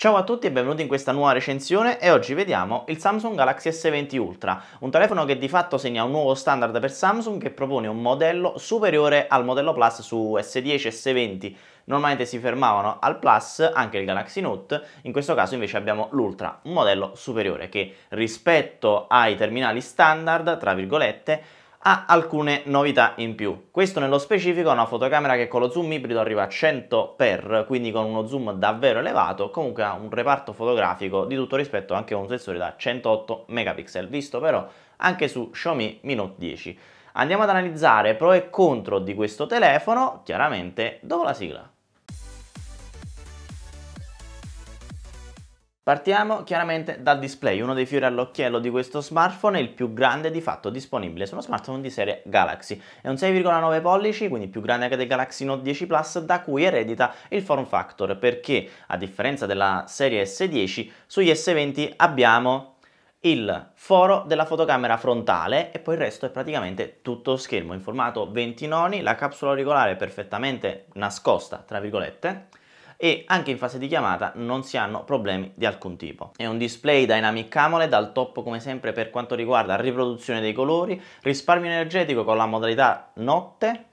Ciao a tutti e benvenuti in questa nuova recensione e oggi vediamo il Samsung Galaxy S20 Ultra, un telefono che di fatto segna un nuovo standard per Samsung che propone un modello superiore al modello Plus su S10 e S20. Normalmente si fermavano al Plus anche il Galaxy Note, in questo caso invece abbiamo l'Ultra, un modello superiore che rispetto ai terminali standard, tra virgolette, ha alcune novità in più. Questo nello specifico è una fotocamera che con lo zoom ibrido arriva a 100x, quindi con uno zoom davvero elevato, comunque ha un reparto fotografico di tutto rispetto anche con un sensore da 108 megapixel, visto però anche su Xiaomi Mi Note 10. Andiamo ad analizzare pro e contro di questo telefono, chiaramente dopo la sigla. Partiamo chiaramente dal display, uno dei fiori all'occhiello di questo smartphone, il più grande di fatto disponibile su uno smartphone di serie Galaxy. È un 6,9 pollici, quindi più grande anche del Galaxy Note 10 Plus, da cui eredita il form factor, perché a differenza della serie S10, sugli S20 abbiamo il foro della fotocamera frontale e poi il resto è praticamente tutto schermo in formato 20 noni, la capsula auricolare perfettamente nascosta, tra virgolette, e anche in fase di chiamata non si hanno problemi di alcun tipo. È un display Dynamic AMOLED al top come sempre per quanto riguarda riproduzione dei colori, risparmio energetico con la modalità notte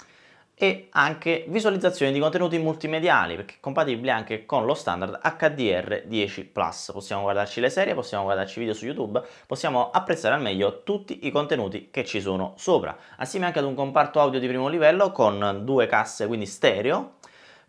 e anche visualizzazione di contenuti multimediali perché è compatibile anche con lo standard HDR 10 possiamo guardarci le serie possiamo guardarci video su youtube possiamo apprezzare al meglio tutti i contenuti che ci sono sopra assieme anche ad un comparto audio di primo livello con due casse quindi stereo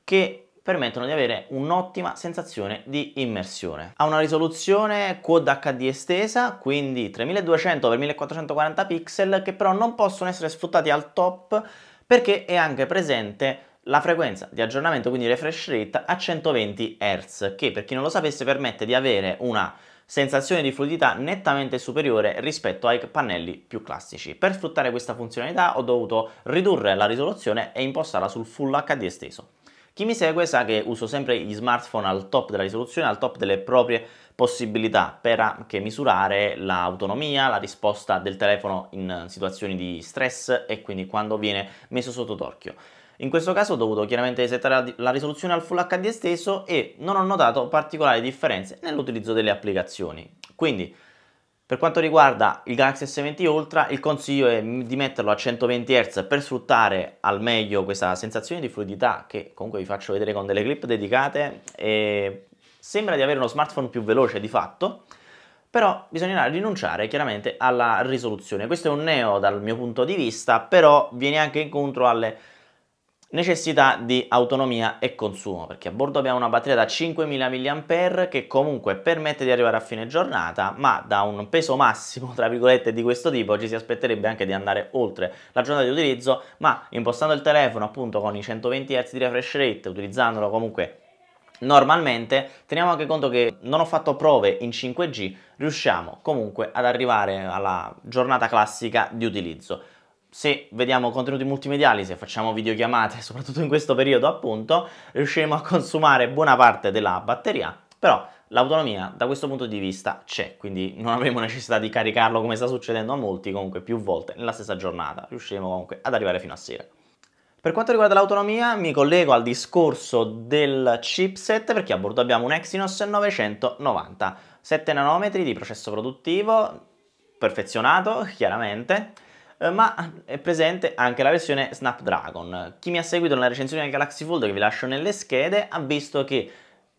che permettono di avere un'ottima sensazione di immersione. Ha una risoluzione Quad HD estesa, quindi 3200x1440 pixel, che però non possono essere sfruttati al top perché è anche presente la frequenza di aggiornamento, quindi refresh rate, a 120 Hz, che per chi non lo sapesse permette di avere una sensazione di fluidità nettamente superiore rispetto ai pannelli più classici. Per sfruttare questa funzionalità ho dovuto ridurre la risoluzione e impostarla sul Full HD esteso. Chi mi segue sa che uso sempre gli smartphone al top della risoluzione, al top delle proprie possibilità per anche misurare l'autonomia, la risposta del telefono in situazioni di stress e quindi quando viene messo sotto torchio. In questo caso ho dovuto chiaramente settare la risoluzione al Full HD esteso e non ho notato particolari differenze nell'utilizzo delle applicazioni. Quindi per quanto riguarda il Galaxy S20 Ultra, il consiglio è di metterlo a 120 Hz per sfruttare al meglio questa sensazione di fluidità che comunque vi faccio vedere con delle clip dedicate e sembra di avere uno smartphone più veloce di fatto, però bisognerà rinunciare chiaramente alla risoluzione. Questo è un neo dal mio punto di vista, però viene anche incontro alle necessità di autonomia e consumo perché a bordo abbiamo una batteria da 5000 mAh che comunque permette di arrivare a fine giornata ma da un peso massimo tra virgolette di questo tipo ci si aspetterebbe anche di andare oltre la giornata di utilizzo ma impostando il telefono appunto con i 120 Hz di refresh rate utilizzandolo comunque normalmente teniamo anche conto che non ho fatto prove in 5G riusciamo comunque ad arrivare alla giornata classica di utilizzo se vediamo contenuti multimediali, se facciamo videochiamate, soprattutto in questo periodo appunto, riusciremo a consumare buona parte della batteria, però l'autonomia da questo punto di vista c'è, quindi non avremo necessità di caricarlo come sta succedendo a molti comunque più volte nella stessa giornata, riusciremo comunque ad arrivare fino a sera. Per quanto riguarda l'autonomia mi collego al discorso del chipset perché a bordo abbiamo un Exynos 990, 7 nanometri di processo produttivo, perfezionato chiaramente, eh, ma è presente anche la versione Snapdragon. Chi mi ha seguito nella recensione del Galaxy Fold che vi lascio nelle schede ha visto che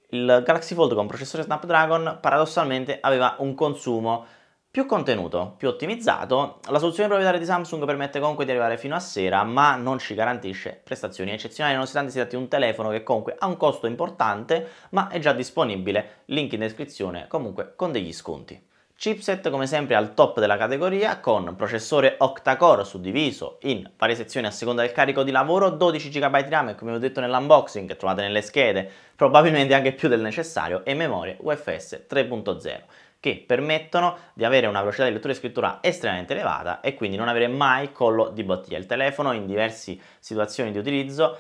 il Galaxy Fold con processore Snapdragon paradossalmente aveva un consumo più contenuto, più ottimizzato. La soluzione proprietaria di Samsung permette comunque di arrivare fino a sera, ma non ci garantisce prestazioni eccezionali, nonostante si tratti di un telefono che comunque ha un costo importante, ma è già disponibile, link in descrizione, comunque con degli sconti. Chipset come sempre al top della categoria con processore octa-core suddiviso in varie sezioni a seconda del carico di lavoro, 12 GB di RAM come ho detto nell'unboxing trovate nelle schede, probabilmente anche più del necessario e memoria UFS 3.0 che permettono di avere una velocità di lettura e scrittura estremamente elevata e quindi non avere mai collo di bottiglia. Il telefono in diverse situazioni di utilizzo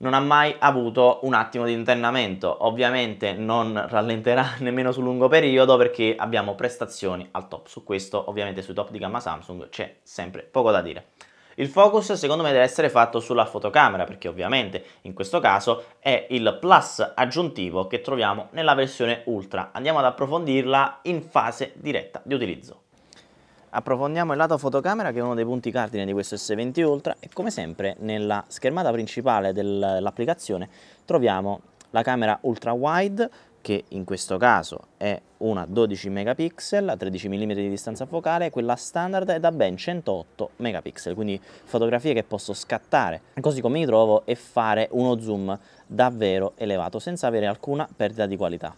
non ha mai avuto un attimo di internamento. Ovviamente non rallenterà nemmeno sul lungo periodo perché abbiamo prestazioni al top. Su questo ovviamente sui top di gamma Samsung c'è sempre poco da dire. Il focus secondo me deve essere fatto sulla fotocamera perché ovviamente in questo caso è il plus aggiuntivo che troviamo nella versione ultra. Andiamo ad approfondirla in fase diretta di utilizzo. Approfondiamo il lato fotocamera che è uno dei punti cardine di questo S20 Ultra e come sempre nella schermata principale dell'applicazione troviamo la camera ultra wide che in questo caso è una 12 megapixel a 13 mm di distanza focale, quella standard è da ben 108 megapixel, quindi fotografie che posso scattare così come mi trovo e fare uno zoom davvero elevato senza avere alcuna perdita di qualità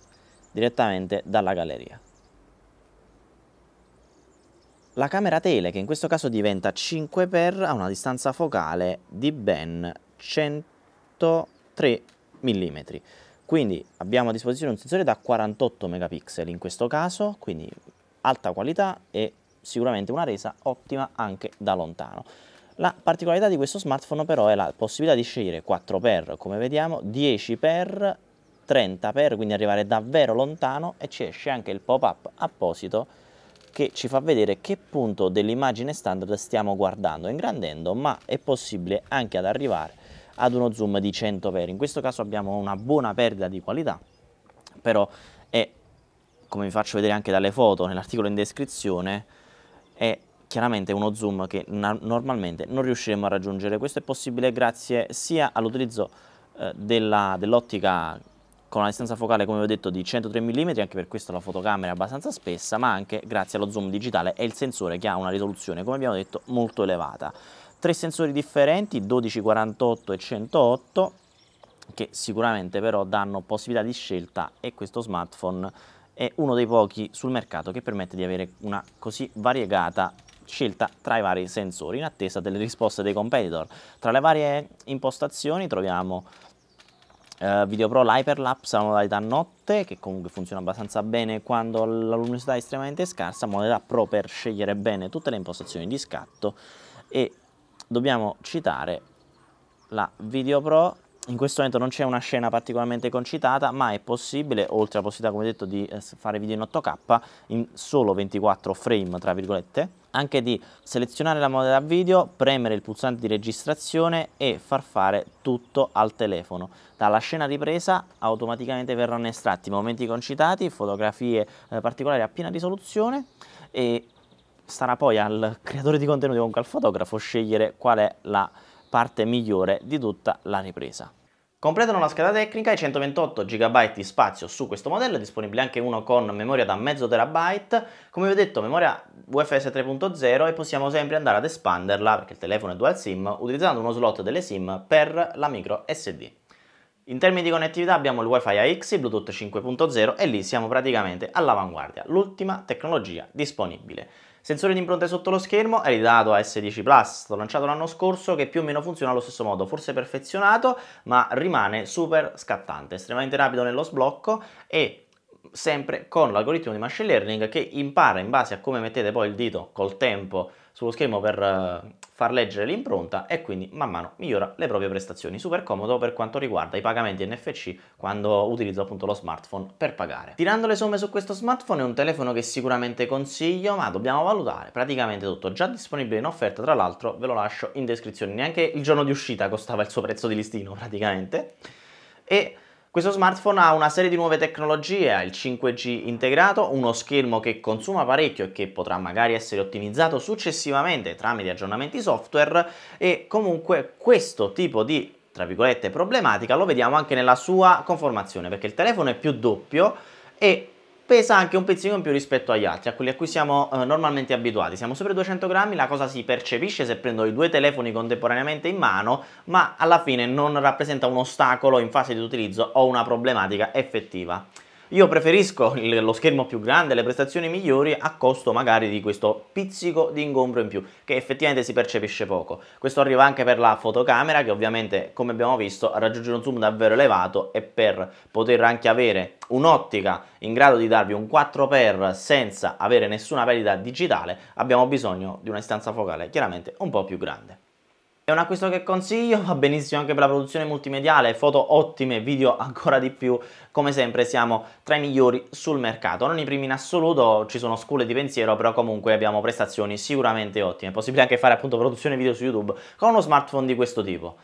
direttamente dalla galleria. La camera tele, che in questo caso diventa 5x, a una distanza focale di ben 103 mm. Quindi abbiamo a disposizione un sensore da 48 megapixel in questo caso, quindi alta qualità e sicuramente una resa ottima anche da lontano. La particolarità di questo smartphone però è la possibilità di scegliere 4x come vediamo, 10x, 30x, quindi arrivare davvero lontano e ci esce anche il pop-up apposito che ci fa vedere che punto dell'immagine standard stiamo guardando, ingrandendo, ma è possibile anche ad arrivare ad uno zoom di 100 per. In questo caso abbiamo una buona perdita di qualità, però è, come vi faccio vedere anche dalle foto nell'articolo in descrizione, è chiaramente uno zoom che normalmente non riusciremo a raggiungere. Questo è possibile grazie sia all'utilizzo eh, dell'ottica dell con una distanza focale come ho detto di 103 mm, anche per questo la fotocamera è abbastanza spessa, ma anche grazie allo zoom digitale e il sensore che ha una risoluzione, come abbiamo detto, molto elevata. Tre sensori differenti, 12, 48 e 108, che sicuramente però danno possibilità di scelta e questo smartphone è uno dei pochi sul mercato che permette di avere una così variegata scelta tra i vari sensori in attesa delle risposte dei competitor. Tra le varie impostazioni troviamo Uh, Video Pro l'Hyperlapse la modalità notte che comunque funziona abbastanza bene quando la luminosità è estremamente scarsa, modalità pro per scegliere bene tutte le impostazioni di scatto e dobbiamo citare la Video Pro in questo momento non c'è una scena particolarmente concitata, ma è possibile, oltre alla possibilità, come detto, di eh, fare video in 8K, in solo 24 frame, tra virgolette, anche di selezionare la modalità video, premere il pulsante di registrazione e far fare tutto al telefono. Dalla scena ripresa automaticamente verranno estratti momenti concitati, fotografie eh, particolari a piena risoluzione e starà poi al creatore di contenuti, o comunque al fotografo, scegliere qual è la parte migliore di tutta la ripresa. Completano la scheda tecnica i 128 GB di spazio su questo modello, è disponibile anche uno con memoria da mezzo terabyte, come vi ho detto memoria UFS 3.0 e possiamo sempre andare ad espanderla, perché il telefono è dual SIM, utilizzando uno slot delle SIM per la micro SD. In termini di connettività abbiamo il Wi-Fi AX, il Bluetooth 5.0 e lì siamo praticamente all'avanguardia, l'ultima tecnologia disponibile. Sensore di impronte sotto lo schermo, è ridato a S10 Plus, lanciato l'anno scorso, che più o meno funziona allo stesso modo, forse perfezionato, ma rimane super scattante, estremamente rapido nello sblocco e sempre con l'algoritmo di machine learning che impara in base a come mettete poi il dito col tempo sullo schermo per eh, far leggere l'impronta e quindi man mano migliora le proprie prestazioni. Super comodo per quanto riguarda i pagamenti NFC quando utilizzo appunto lo smartphone per pagare. Tirando le somme su questo smartphone è un telefono che sicuramente consiglio, ma dobbiamo valutare praticamente tutto, già disponibile in offerta, tra l'altro ve lo lascio in descrizione, neanche il giorno di uscita costava il suo prezzo di listino praticamente. E questo smartphone ha una serie di nuove tecnologie, ha il 5G integrato, uno schermo che consuma parecchio e che potrà magari essere ottimizzato successivamente tramite aggiornamenti software e comunque questo tipo di tra virgolette problematica lo vediamo anche nella sua conformazione perché il telefono è più doppio e pesa anche un pezzino in più rispetto agli altri, a quelli a cui siamo eh, normalmente abituati. Siamo sopra i 200 grammi, la cosa si percepisce se prendo i due telefoni contemporaneamente in mano, ma alla fine non rappresenta un ostacolo in fase di utilizzo o una problematica effettiva. Io preferisco lo schermo più grande, le prestazioni migliori a costo magari di questo pizzico di ingombro in più che effettivamente si percepisce poco. Questo arriva anche per la fotocamera che ovviamente come abbiamo visto raggiunge un zoom davvero elevato e per poter anche avere un'ottica in grado di darvi un 4x senza avere nessuna perdita digitale abbiamo bisogno di una distanza focale chiaramente un po' più grande. È un acquisto che consiglio, va benissimo anche per la produzione multimediale, foto ottime, video ancora di più, come sempre siamo tra i migliori sul mercato, non i primi in assoluto, ci sono scuole di pensiero, però comunque abbiamo prestazioni sicuramente ottime, è possibile anche fare appunto produzione video su YouTube con uno smartphone di questo tipo.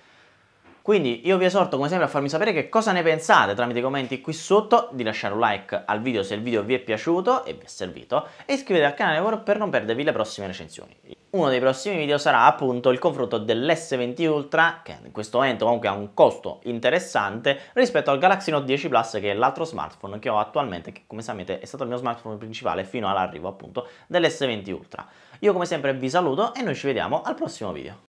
Quindi io vi esorto come sempre a farmi sapere che cosa ne pensate tramite i commenti qui sotto, di lasciare un like al video se il video vi è piaciuto e vi è servito e iscrivetevi al canale per non perdervi le prossime recensioni. Uno dei prossimi video sarà appunto il confronto dell'S20 Ultra, che in questo momento comunque ha un costo interessante, rispetto al Galaxy Note 10 Plus che è l'altro smartphone che ho attualmente, che come sapete è stato il mio smartphone principale fino all'arrivo appunto dell'S20 Ultra. Io come sempre vi saluto e noi ci vediamo al prossimo video.